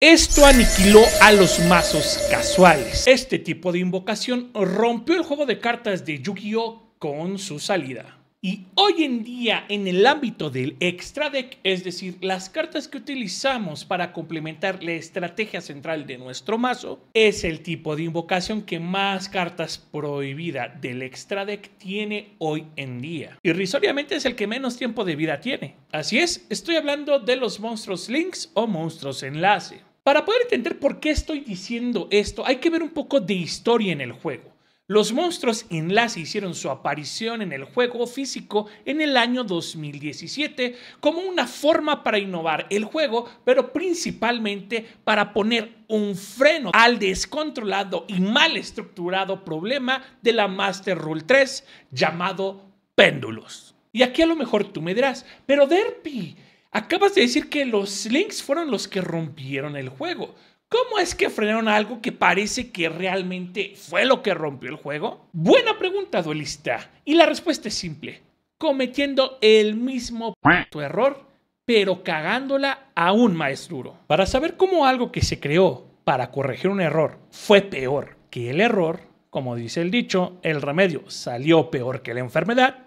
Esto aniquiló a los mazos casuales. Este tipo de invocación rompió el juego de cartas de Yu-Gi-Oh con su salida. Y hoy en día en el ámbito del extra deck, es decir, las cartas que utilizamos para complementar la estrategia central de nuestro mazo, es el tipo de invocación que más cartas prohibida del extra deck tiene hoy en día. Irrisoriamente es el que menos tiempo de vida tiene. Así es, estoy hablando de los monstruos links o monstruos enlace. Para poder entender por qué estoy diciendo esto, hay que ver un poco de historia en el juego. Los monstruos enlace hicieron su aparición en el juego físico en el año 2017 como una forma para innovar el juego, pero principalmente para poner un freno al descontrolado y mal estructurado problema de la Master Rule 3 llamado péndulos. Y aquí a lo mejor tú me dirás, pero Derpy, Acabas de decir que los links fueron los que rompieron el juego. ¿Cómo es que frenaron algo que parece que realmente fue lo que rompió el juego? Buena pregunta, duelista. Y la respuesta es simple. Cometiendo el mismo tu error, pero cagándola aún más duro. Para saber cómo algo que se creó para corregir un error fue peor que el error, como dice el dicho, el remedio salió peor que la enfermedad,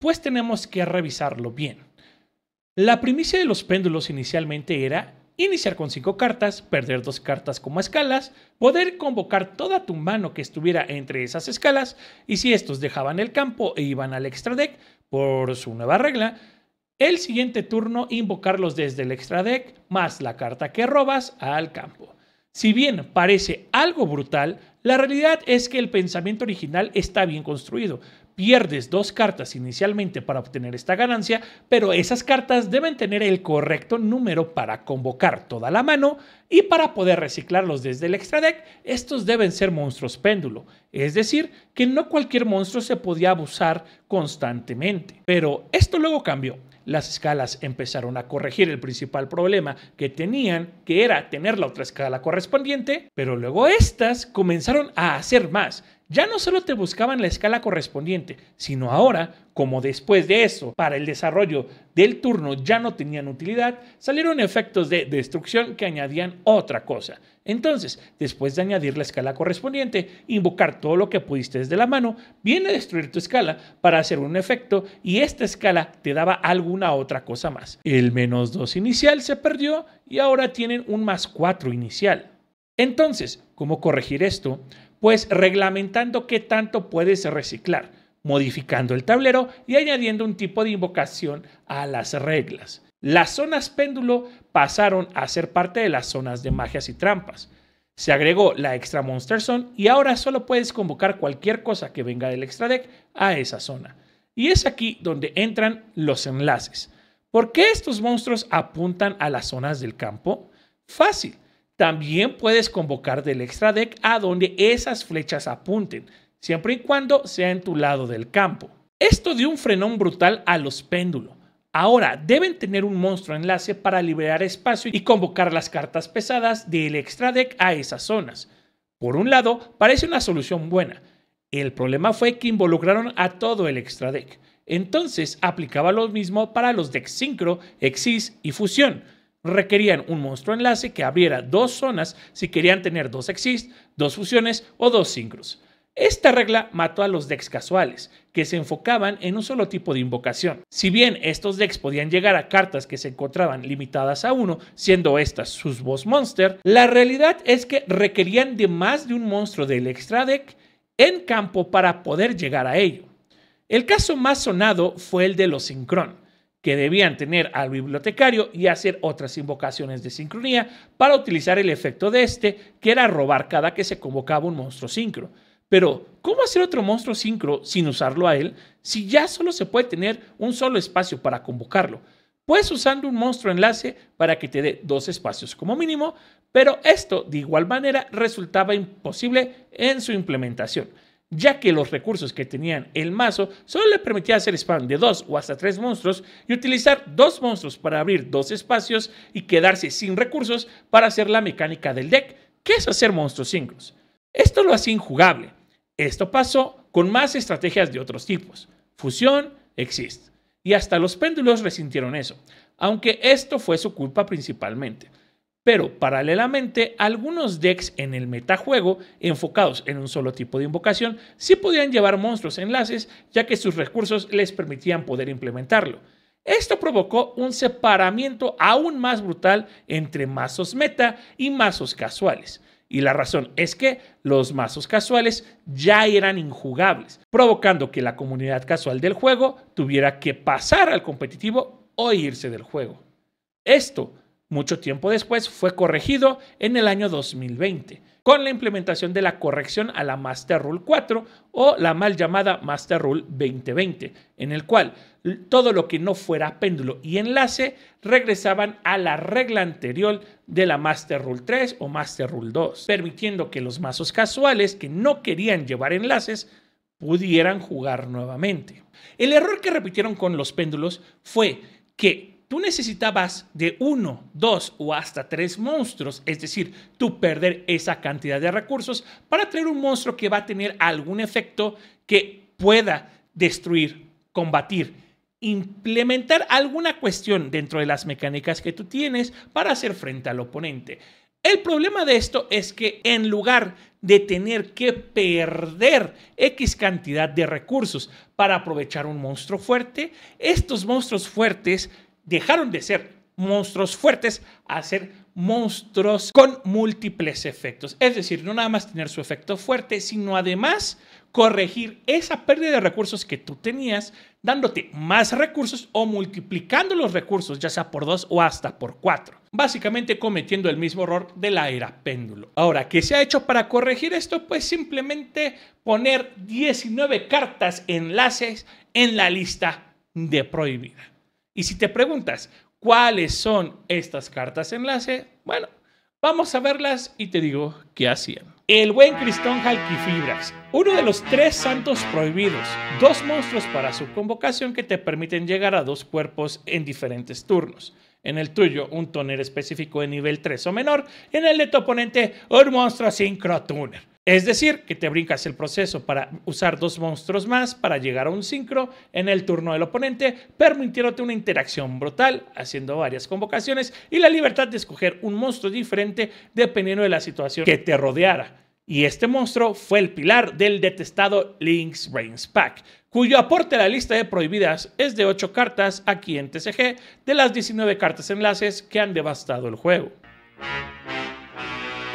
pues tenemos que revisarlo bien. La primicia de los péndulos inicialmente era iniciar con 5 cartas, perder 2 cartas como escalas, poder convocar toda tu mano que estuviera entre esas escalas, y si estos dejaban el campo e iban al extra deck, por su nueva regla, el siguiente turno invocarlos desde el extra deck más la carta que robas al campo. Si bien parece algo brutal, la realidad es que el pensamiento original está bien construido, pierdes dos cartas inicialmente para obtener esta ganancia, pero esas cartas deben tener el correcto número para convocar toda la mano y para poder reciclarlos desde el extra deck, estos deben ser monstruos péndulo, es decir, que no cualquier monstruo se podía abusar constantemente. Pero esto luego cambió. Las escalas empezaron a corregir el principal problema que tenían, que era tener la otra escala correspondiente, pero luego estas comenzaron a hacer más ya no solo te buscaban la escala correspondiente, sino ahora, como después de eso, para el desarrollo del turno ya no tenían utilidad, salieron efectos de destrucción que añadían otra cosa. Entonces, después de añadir la escala correspondiente, invocar todo lo que pudiste desde la mano, viene a destruir tu escala para hacer un efecto y esta escala te daba alguna otra cosa más. El menos 2 inicial se perdió y ahora tienen un más 4 inicial. Entonces, ¿cómo corregir esto? Pues reglamentando qué tanto puedes reciclar, modificando el tablero y añadiendo un tipo de invocación a las reglas. Las zonas péndulo pasaron a ser parte de las zonas de magias y trampas. Se agregó la extra Monster Zone y ahora solo puedes convocar cualquier cosa que venga del extra deck a esa zona. Y es aquí donde entran los enlaces. ¿Por qué estos monstruos apuntan a las zonas del campo? Fácil, también puedes convocar del extra deck a donde esas flechas apunten, siempre y cuando sea en tu lado del campo. Esto dio un frenón brutal a los péndulos. Ahora deben tener un monstruo enlace para liberar espacio y convocar las cartas pesadas del extra deck a esas zonas. Por un lado, parece una solución buena. El problema fue que involucraron a todo el extra deck. Entonces aplicaba lo mismo para los decks Synchro, Exis y Fusión requerían un monstruo enlace que abriera dos zonas si querían tener dos exist, dos fusiones o dos Syncros. Esta regla mató a los decks casuales, que se enfocaban en un solo tipo de invocación. Si bien estos decks podían llegar a cartas que se encontraban limitadas a uno, siendo estas sus boss monster, la realidad es que requerían de más de un monstruo del extra deck en campo para poder llegar a ello. El caso más sonado fue el de los Sincron, que debían tener al bibliotecario y hacer otras invocaciones de sincronía para utilizar el efecto de este, que era robar cada que se convocaba un monstruo sincro. Pero, ¿cómo hacer otro monstruo sincro sin usarlo a él si ya solo se puede tener un solo espacio para convocarlo? Pues usando un monstruo enlace para que te dé dos espacios como mínimo, pero esto de igual manera resultaba imposible en su implementación ya que los recursos que tenían el mazo solo le permitía hacer spam de dos o hasta tres monstruos y utilizar dos monstruos para abrir dos espacios y quedarse sin recursos para hacer la mecánica del deck, que es hacer monstruos singles. Esto lo hacía injugable. Esto pasó con más estrategias de otros tipos. Fusión, existe. Y hasta los péndulos resintieron eso, aunque esto fue su culpa principalmente. Pero paralelamente, algunos decks en el metajuego, enfocados en un solo tipo de invocación, sí podían llevar monstruos enlaces, ya que sus recursos les permitían poder implementarlo. Esto provocó un separamiento aún más brutal entre mazos meta y mazos casuales. Y la razón es que los mazos casuales ya eran injugables, provocando que la comunidad casual del juego tuviera que pasar al competitivo o irse del juego. Esto mucho tiempo después fue corregido en el año 2020 con la implementación de la corrección a la Master Rule 4 o la mal llamada Master Rule 2020, en el cual todo lo que no fuera péndulo y enlace regresaban a la regla anterior de la Master Rule 3 o Master Rule 2, permitiendo que los mazos casuales que no querían llevar enlaces pudieran jugar nuevamente. El error que repitieron con los péndulos fue que tú necesitabas de uno, dos o hasta tres monstruos, es decir, tú perder esa cantidad de recursos para traer un monstruo que va a tener algún efecto que pueda destruir, combatir, implementar alguna cuestión dentro de las mecánicas que tú tienes para hacer frente al oponente. El problema de esto es que en lugar de tener que perder X cantidad de recursos para aprovechar un monstruo fuerte, estos monstruos fuertes dejaron de ser monstruos fuertes a ser monstruos con múltiples efectos. Es decir, no nada más tener su efecto fuerte, sino además corregir esa pérdida de recursos que tú tenías, dándote más recursos o multiplicando los recursos, ya sea por dos o hasta por cuatro. Básicamente cometiendo el mismo error de la era péndulo. Ahora, ¿qué se ha hecho para corregir esto? Pues simplemente poner 19 cartas enlaces en la lista de prohibida. Y si te preguntas, ¿cuáles son estas cartas enlace? Bueno, vamos a verlas y te digo qué hacían. El buen Cristón Halkifibrax, uno de los tres santos prohibidos, dos monstruos para su convocación que te permiten llegar a dos cuerpos en diferentes turnos. En el tuyo, un toner específico de nivel 3 o menor. En el de tu oponente, un monstruo tuner. Es decir, que te brincas el proceso para usar dos monstruos más para llegar a un sincro en el turno del oponente, permitiéndote una interacción brutal, haciendo varias convocaciones y la libertad de escoger un monstruo diferente dependiendo de la situación que te rodeara. Y este monstruo fue el pilar del detestado Link's Reigns Pack, cuyo aporte a la lista de prohibidas es de 8 cartas aquí en TCG de las 19 cartas enlaces que han devastado el juego.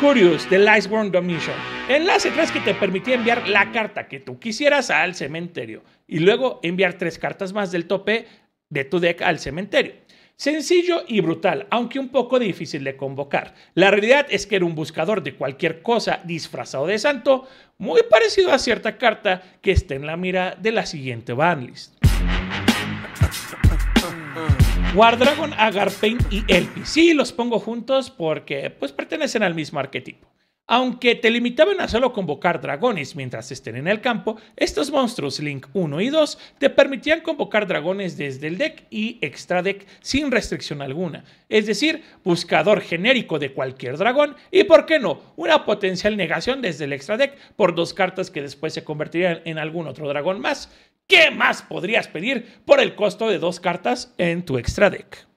Curious de Liceborne Dominion, enlace 3 que te permitía enviar la carta que tú quisieras al cementerio y luego enviar tres cartas más del tope de tu deck al cementerio. Sencillo y brutal, aunque un poco difícil de convocar. La realidad es que era un buscador de cualquier cosa disfrazado de santo, muy parecido a cierta carta que está en la mira de la siguiente banlist. Wardragon, Agarpain y Elpi. Sí, los pongo juntos porque pues pertenecen al mismo arquetipo. Aunque te limitaban a solo convocar dragones mientras estén en el campo, estos monstruos Link 1 y 2 te permitían convocar dragones desde el deck y extra deck sin restricción alguna, es decir, buscador genérico de cualquier dragón y, por qué no, una potencial negación desde el extra deck por dos cartas que después se convertirían en algún otro dragón más. ¿Qué más podrías pedir por el costo de dos cartas en tu extra deck?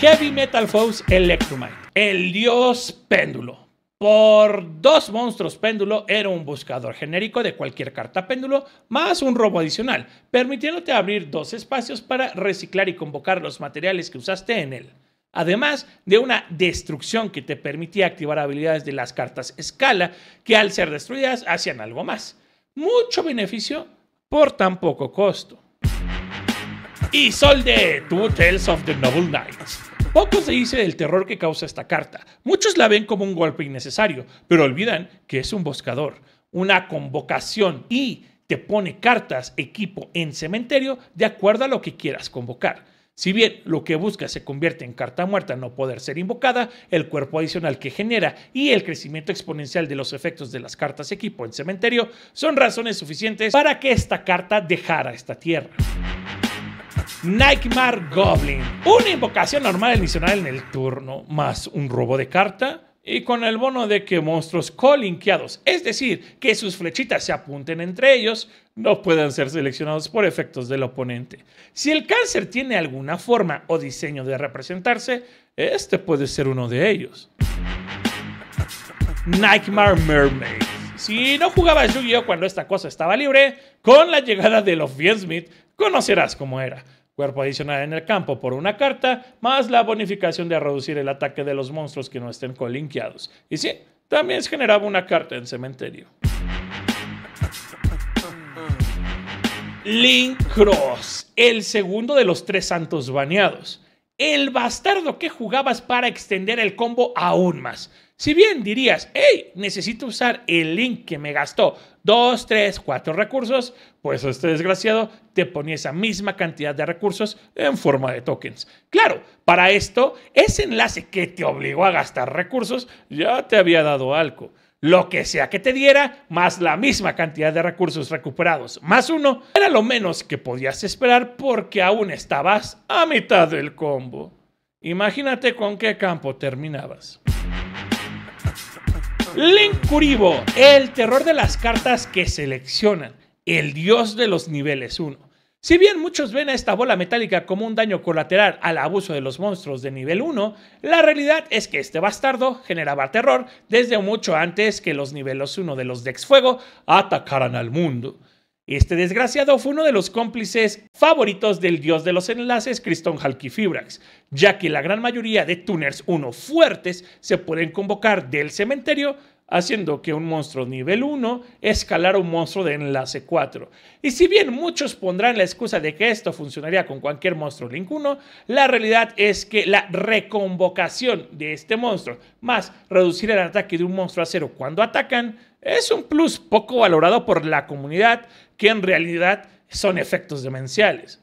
Heavy Metal Foes Electrumite, el dios péndulo. Por dos monstruos péndulo era un buscador genérico de cualquier carta péndulo más un robo adicional, permitiéndote abrir dos espacios para reciclar y convocar los materiales que usaste en él. Además de una destrucción que te permitía activar habilidades de las cartas escala que al ser destruidas hacían algo más. Mucho beneficio por tan poco costo y Sol de Two Tales of the Noble Knights. Poco se dice del terror que causa esta carta. Muchos la ven como un golpe innecesario, pero olvidan que es un buscador, una convocación y te pone cartas, equipo en cementerio de acuerdo a lo que quieras convocar. Si bien lo que busca se convierte en carta muerta no poder ser invocada, el cuerpo adicional que genera y el crecimiento exponencial de los efectos de las cartas equipo en cementerio son razones suficientes para que esta carta dejara esta tierra. Nightmare Goblin. Una invocación normal adicional en el turno, más un robo de carta. Y con el bono de que monstruos colinqueados, es decir, que sus flechitas se apunten entre ellos, no puedan ser seleccionados por efectos del oponente. Si el cáncer tiene alguna forma o diseño de representarse, este puede ser uno de ellos. Nightmare Mermaid. Si no jugabas Yu-Gi-Oh cuando esta cosa estaba libre, con la llegada de los Smith conocerás cómo era. Cuerpo adicional en el campo por una carta, más la bonificación de reducir el ataque de los monstruos que no estén colinqueados. Y sí, también se generaba una carta en cementerio. Link Cross, el segundo de los tres santos baneados. El bastardo que jugabas para extender el combo aún más. Si bien dirías, hey, necesito usar el link que me gastó dos, tres, cuatro recursos, pues este desgraciado te ponía esa misma cantidad de recursos en forma de tokens. Claro, para esto, ese enlace que te obligó a gastar recursos ya te había dado algo. Lo que sea que te diera, más la misma cantidad de recursos recuperados, más uno, era lo menos que podías esperar porque aún estabas a mitad del combo. Imagínate con qué campo terminabas. Link el terror de las cartas que seleccionan, el dios de los niveles 1. Si bien muchos ven a esta bola metálica como un daño colateral al abuso de los monstruos de nivel 1, la realidad es que este bastardo generaba terror desde mucho antes que los niveles 1 de los Dex Fuego atacaran al mundo. Este desgraciado fue uno de los cómplices favoritos del dios de los enlaces, Criston Halkifibrax, ya que la gran mayoría de tuners 1 fuertes se pueden convocar del cementerio, haciendo que un monstruo nivel 1 escalara un monstruo de enlace 4. Y si bien muchos pondrán la excusa de que esto funcionaría con cualquier monstruo Link 1, la realidad es que la reconvocación de este monstruo, más reducir el ataque de un monstruo a 0 cuando atacan, es un plus poco valorado por la comunidad, que en realidad son efectos demenciales.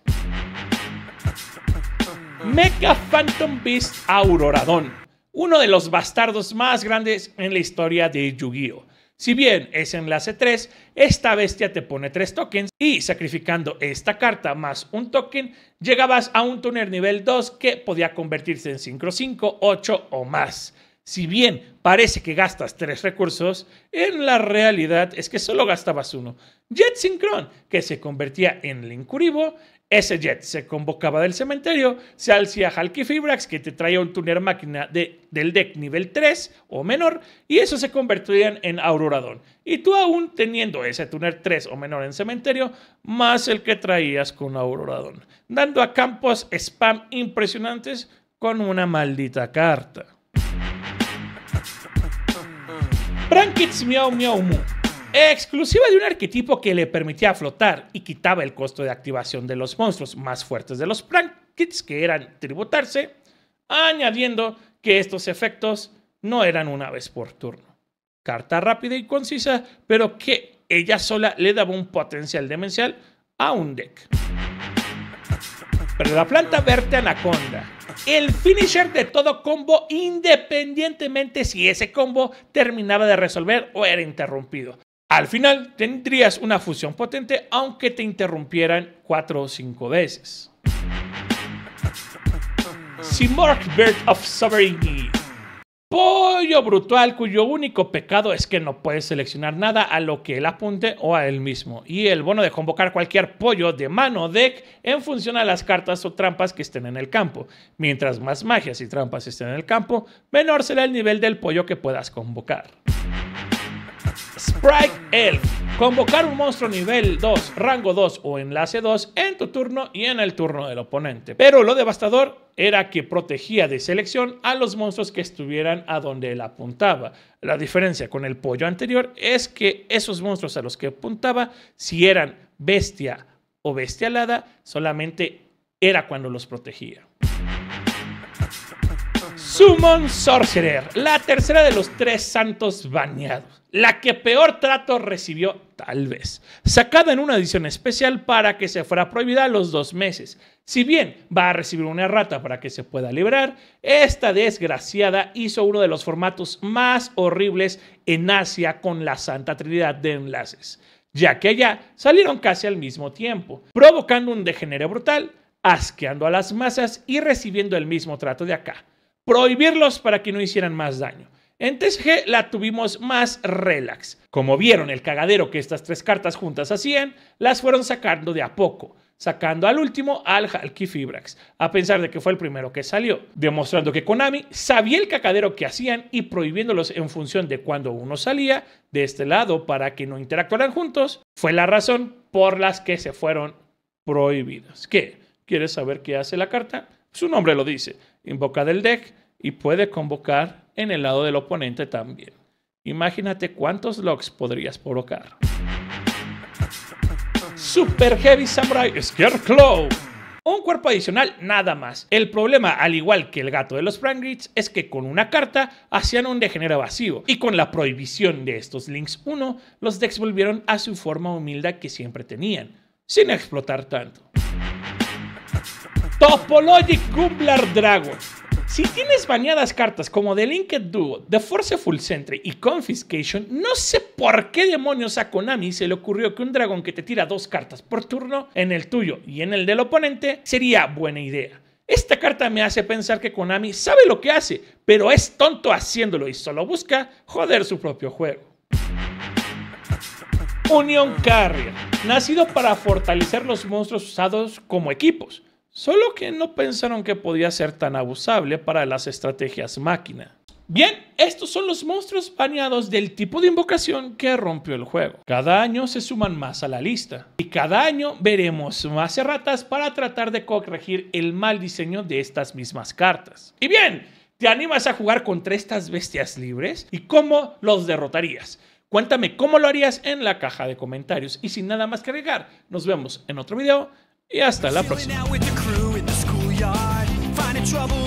Mega Phantom Beast Auroradon, uno de los bastardos más grandes en la historia de Yu-Gi-Oh! Si bien es enlace 3, esta bestia te pone 3 tokens y sacrificando esta carta más un token, llegabas a un tuner nivel 2 que podía convertirse en 5, 5, 8 o más si bien parece que gastas tres recursos, en la realidad es que solo gastabas uno. Jet Synchron, que se convertía en Linkuribo, ese jet se convocaba del cementerio, se alcía Fibrax, que te traía un tuner máquina del deck nivel 3 o menor, y eso se convertían en Auroradon. Y tú aún teniendo ese tuner 3 o menor en cementerio, más el que traías con Auroradon. dando a campos spam impresionantes con una maldita carta. Prankits Miau Miau Mu, exclusiva de un arquetipo que le permitía flotar y quitaba el costo de activación de los monstruos más fuertes de los Prankits, que eran tributarse, añadiendo que estos efectos no eran una vez por turno. Carta rápida y concisa, pero que ella sola le daba un potencial demencial a un deck. Pero la planta verde anaconda. El finisher de todo combo independientemente si ese combo terminaba de resolver o era interrumpido. Al final tendrías una fusión potente aunque te interrumpieran 4 o 5 veces. Si Bird of Sovereignty Pollo Brutal, cuyo único pecado es que no puedes seleccionar nada a lo que él apunte o a él mismo. Y el bono de convocar cualquier pollo de mano o deck en función a las cartas o trampas que estén en el campo. Mientras más magias y trampas estén en el campo, menor será el nivel del pollo que puedas convocar. Sprite Elf Convocar un monstruo nivel 2, rango 2 o enlace 2 en tu turno y en el turno del oponente. Pero lo devastador era que protegía de selección a los monstruos que estuvieran a donde él apuntaba. La diferencia con el pollo anterior es que esos monstruos a los que apuntaba, si eran bestia o bestia alada, solamente era cuando los protegía. Summon Sorcerer, la tercera de los tres santos bañados la que peor trato recibió, tal vez, sacada en una edición especial para que se fuera prohibida a los dos meses. Si bien va a recibir una rata para que se pueda librar, esta desgraciada hizo uno de los formatos más horribles en Asia con la Santa Trinidad de enlaces, ya que allá salieron casi al mismo tiempo, provocando un degenere brutal, asqueando a las masas y recibiendo el mismo trato de acá. Prohibirlos para que no hicieran más daño en TSG la tuvimos más relax. Como vieron el cagadero que estas tres cartas juntas hacían, las fueron sacando de a poco, sacando al último al Halki Fibrax, a pesar de que fue el primero que salió, demostrando que Konami sabía el cagadero que hacían y prohibiéndolos en función de cuando uno salía de este lado para que no interactuaran juntos, fue la razón por las que se fueron prohibidos. ¿Qué? ¿Quieres saber qué hace la carta? Su nombre lo dice. Invoca del deck y puede convocar en el lado del oponente también. Imagínate cuántos locks podrías provocar. Super Heavy Samurai Scarecrow. Un cuerpo adicional, nada más. El problema, al igual que el gato de los Frangrits, es que con una carta hacían un degenera evasivo y con la prohibición de estos Links 1, los decks volvieron a su forma humilde que siempre tenían, sin explotar tanto. Topologic Gumblar Dragon si tienes baneadas cartas como The Linked Duo, The Forceful Sentry y Confiscation, no sé por qué demonios a Konami se le ocurrió que un dragón que te tira dos cartas por turno en el tuyo y en el del oponente sería buena idea. Esta carta me hace pensar que Konami sabe lo que hace, pero es tonto haciéndolo y solo busca joder su propio juego. Union Carrier, nacido para fortalecer los monstruos usados como equipos solo que no pensaron que podía ser tan abusable para las estrategias máquina. Bien, estos son los monstruos bañados del tipo de invocación que rompió el juego. Cada año se suman más a la lista. Y cada año veremos más erratas para tratar de corregir el mal diseño de estas mismas cartas. Y bien, ¿te animas a jugar contra estas bestias libres? ¿Y cómo los derrotarías? Cuéntame cómo lo harías en la caja de comentarios. Y sin nada más que agregar, nos vemos en otro video y hasta la próxima. trouble